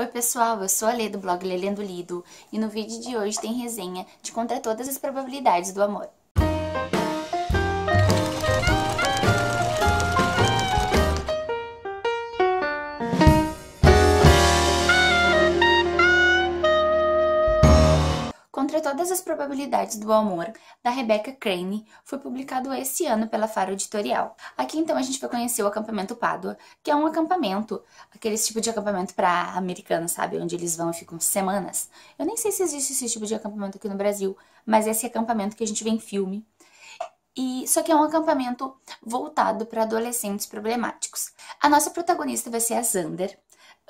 Oi pessoal, eu sou a Lê do blog Lê Lendo Lido e no vídeo de hoje tem resenha de Contra Todas as Probabilidades do Amor. Todas as Probabilidades do Amor, da Rebecca Crane, foi publicado esse ano pela Faro Editorial. Aqui então a gente vai conhecer o acampamento Pádua, que é um acampamento, aquele tipo de acampamento para americanos, sabe, onde eles vão e ficam semanas. Eu nem sei se existe esse tipo de acampamento aqui no Brasil, mas esse acampamento que a gente vê em filme. E só que é um acampamento voltado para adolescentes problemáticos. A nossa protagonista vai ser a Xander,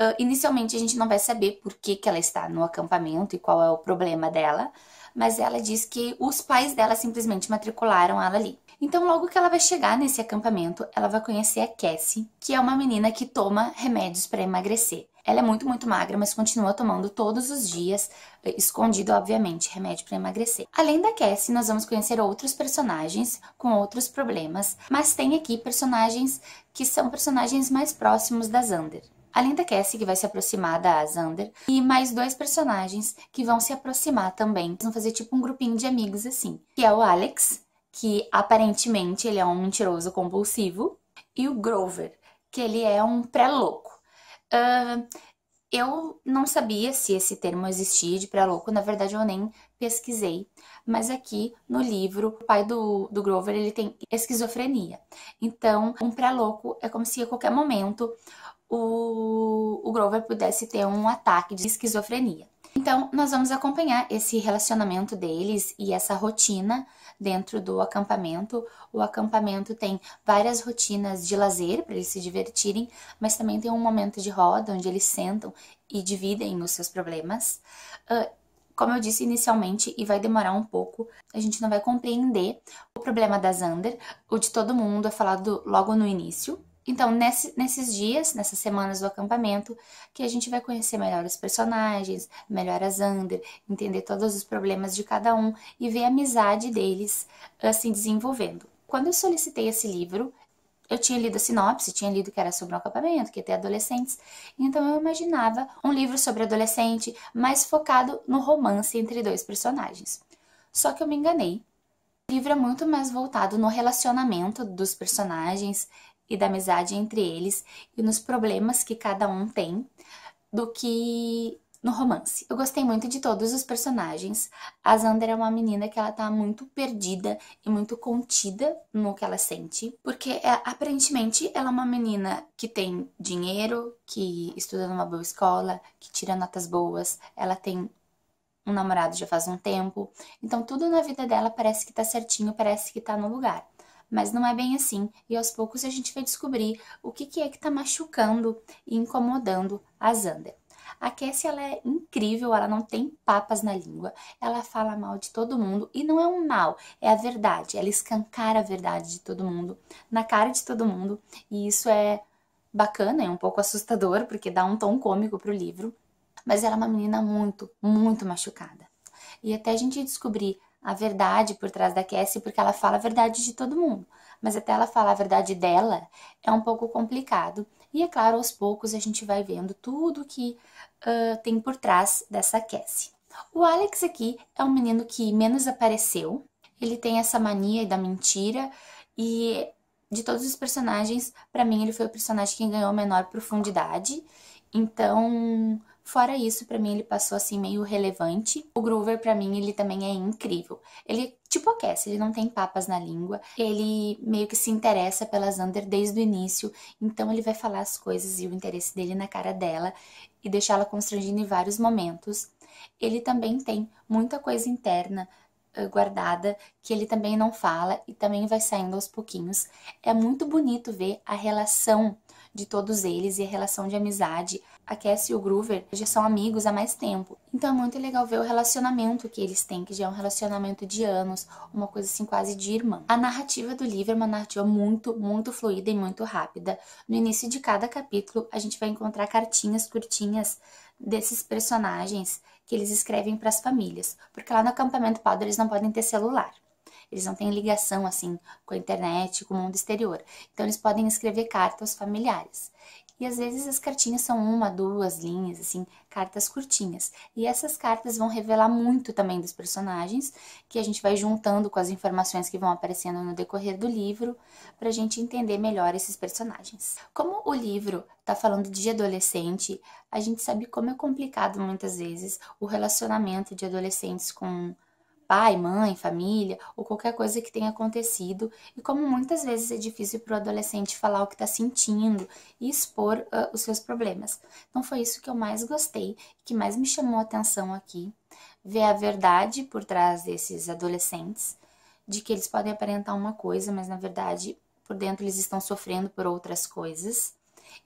Uh, inicialmente a gente não vai saber por que, que ela está no acampamento e qual é o problema dela, mas ela diz que os pais dela simplesmente matricularam ela ali. Então, logo que ela vai chegar nesse acampamento, ela vai conhecer a Cassie, que é uma menina que toma remédios para emagrecer. Ela é muito, muito magra, mas continua tomando todos os dias, eh, escondido, obviamente, remédio para emagrecer. Além da Cassie, nós vamos conhecer outros personagens com outros problemas, mas tem aqui personagens que são personagens mais próximos da Xander além da Cassie, que vai se aproximar da Xander, e mais dois personagens que vão se aproximar também. Vão fazer tipo um grupinho de amigos assim, que é o Alex, que aparentemente ele é um mentiroso compulsivo, e o Grover, que ele é um pré-louco. Uh, eu não sabia se esse termo existia de pré-louco, na verdade eu nem pesquisei, mas aqui no livro, o pai do, do Grover, ele tem esquizofrenia. Então, um pré-louco é como se a qualquer momento o, o Grover pudesse ter um ataque de esquizofrenia. Então, nós vamos acompanhar esse relacionamento deles e essa rotina dentro do acampamento. O acampamento tem várias rotinas de lazer para eles se divertirem, mas também tem um momento de roda onde eles sentam e dividem os seus problemas. Uh, como eu disse inicialmente, e vai demorar um pouco, a gente não vai compreender o problema da Zander. O de todo mundo é falado logo no início, então, nesse, nesses dias, nessas semanas do acampamento, que a gente vai conhecer melhor os personagens, melhor as Zander, entender todos os problemas de cada um e ver a amizade deles eh, se assim, desenvolvendo. Quando eu solicitei esse livro, eu tinha lido a sinopse, tinha lido que era sobre um acampamento, que ia ter adolescentes, então eu imaginava um livro sobre adolescente, mais focado no romance entre dois personagens. Só que eu me enganei. O livro é muito mais voltado no relacionamento dos personagens, e da amizade entre eles e nos problemas que cada um tem do que no romance. Eu gostei muito de todos os personagens. A Xander é uma menina que ela tá muito perdida e muito contida no que ela sente, porque é, aparentemente ela é uma menina que tem dinheiro, que estuda numa boa escola, que tira notas boas, ela tem um namorado já faz um tempo. Então tudo na vida dela parece que tá certinho, parece que tá no lugar mas não é bem assim. E aos poucos a gente vai descobrir o que, que é que está machucando e incomodando a Zander. A Cassie, ela é incrível, ela não tem papas na língua, ela fala mal de todo mundo e não é um mal, é a verdade. Ela escancara a verdade de todo mundo, na cara de todo mundo, e isso é bacana, é um pouco assustador, porque dá um tom cômico pro livro, mas ela é uma menina muito, muito machucada. E até a gente descobrir a verdade por trás da Cassie, porque ela fala a verdade de todo mundo. Mas até ela falar a verdade dela é um pouco complicado. E é claro, aos poucos a gente vai vendo tudo que uh, tem por trás dessa Cassie. O Alex aqui é um menino que menos apareceu. Ele tem essa mania da mentira e de todos os personagens, para mim ele foi o personagem que ganhou a menor profundidade. Então, Fora isso, para mim ele passou assim meio relevante. O Groover para mim ele também é incrível. Ele tipo aquece, ele não tem papas na língua. Ele meio que se interessa pelas Xander desde o início, então ele vai falar as coisas e o interesse dele na cara dela e deixá-la constrangida em vários momentos. Ele também tem muita coisa interna eh, guardada que ele também não fala e também vai saindo aos pouquinhos. É muito bonito ver a relação de todos eles e a relação de amizade, a Cassie e o Groover já são amigos há mais tempo. Então é muito legal ver o relacionamento que eles têm, que já é um relacionamento de anos, uma coisa assim quase de irmã. A narrativa do livro é uma narrativa muito, muito fluida e muito rápida. No início de cada capítulo, a gente vai encontrar cartinhas curtinhas desses personagens que eles escrevem para as famílias, porque lá no acampamento Padre eles não podem ter celular. Eles não têm ligação assim com a internet, com o mundo exterior. Então eles podem escrever cartas familiares. E às vezes as cartinhas são uma, duas linhas, assim, cartas curtinhas. E essas cartas vão revelar muito também dos personagens, que a gente vai juntando com as informações que vão aparecendo no decorrer do livro, para a gente entender melhor esses personagens. Como o livro está falando de adolescente, a gente sabe como é complicado muitas vezes o relacionamento de adolescentes com pai, mãe, família ou qualquer coisa que tenha acontecido, e como muitas vezes é difícil para o adolescente falar o que está sentindo e expor uh, os seus problemas. Então foi isso que eu mais gostei, que mais me chamou a atenção aqui, ver a verdade por trás desses adolescentes, de que eles podem aparentar uma coisa, mas na verdade por dentro eles estão sofrendo por outras coisas,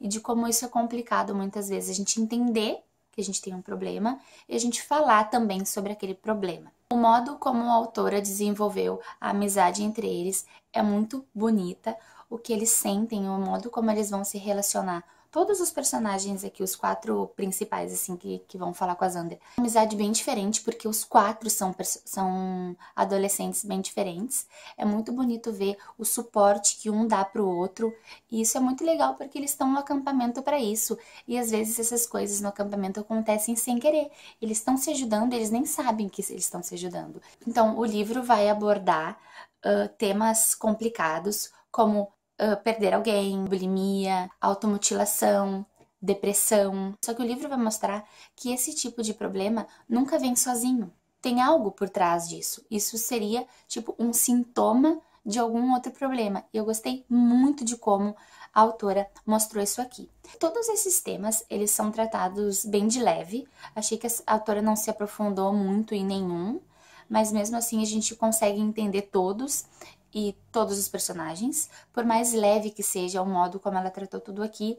e de como isso é complicado muitas vezes a gente entender que a gente tem um problema e a gente falar também sobre aquele problema. O modo como a autora desenvolveu a amizade entre eles é muito bonita, o que eles sentem, o modo como eles vão se relacionar todos os personagens aqui, os quatro principais, assim, que, que vão falar com a Zander. É uma amizade bem diferente, porque os quatro são, são adolescentes bem diferentes. É muito bonito ver o suporte que um dá pro outro. E isso é muito legal, porque eles estão no acampamento para isso. E às vezes essas coisas no acampamento acontecem sem querer. Eles estão se ajudando, eles nem sabem que eles estão se ajudando. Então, o livro vai abordar uh, temas complicados, como ah, perder alguém, bulimia, automutilação, depressão. Só que o livro vai mostrar que esse tipo de problema nunca vem sozinho. Tem algo por trás disso. Isso seria tipo um sintoma de algum outro problema. E eu gostei muito de como a autora mostrou isso aqui. Todos esses temas, eles são tratados bem de leve. Achei que a autora não se aprofundou muito em nenhum, mas mesmo assim a gente consegue entender todos e todos os personagens, por mais leve que seja o modo como ela tratou tudo aqui,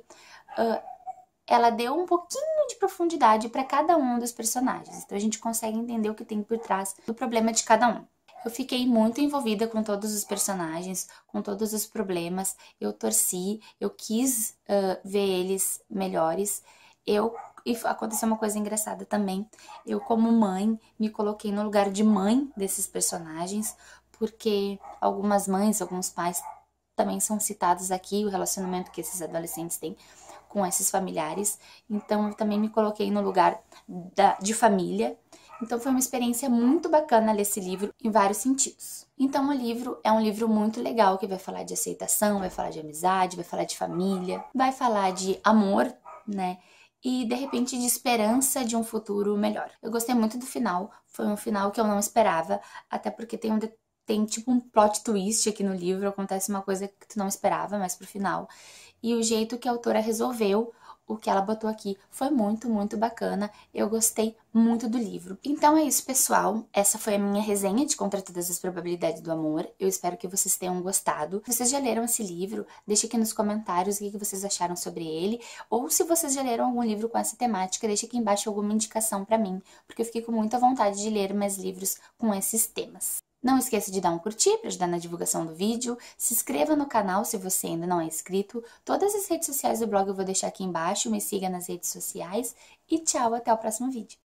uh, ela deu um pouquinho de profundidade para cada um dos personagens. Então a gente consegue entender o que tem por trás do problema de cada um. Eu fiquei muito envolvida com todos os personagens, com todos os problemas. Eu torci, eu quis uh, ver eles melhores. Eu e aconteceu uma coisa engraçada também. Eu, como mãe, me coloquei no lugar de mãe desses personagens, porque algumas mães, alguns pais também são citados aqui, o relacionamento que esses adolescentes têm com esses familiares. Então eu também me coloquei no lugar da, de família. Então foi uma experiência muito bacana ler esse livro em vários sentidos. Então o livro é um livro muito legal que vai falar de aceitação, vai falar de amizade, vai falar de família, vai falar de amor, né? e de repente de esperança de um futuro melhor. Eu gostei muito do final, foi um final que eu não esperava, até porque tem um, de tem tipo um plot twist aqui no livro, acontece uma coisa que tu não esperava, mas pro final. E o jeito que a autora resolveu o que ela botou aqui foi muito, muito bacana. Eu gostei muito do livro. Então é isso, pessoal. Essa foi a minha resenha de Contra Todas as Probabilidades do Amor. Eu espero que vocês tenham gostado. Vocês já leram esse livro? Deixe aqui nos comentários o que vocês acharam sobre ele. Ou se vocês já leram algum livro com essa temática, deixe aqui embaixo alguma indicação para mim, porque eu fiquei com muita vontade de ler mais livros com esses temas. Não esqueça de dar um curtir para ajudar na divulgação do vídeo, se inscreva no canal se você ainda não é inscrito, todas as redes sociais do blog eu vou deixar aqui embaixo, me siga nas redes sociais e tchau, até o próximo vídeo.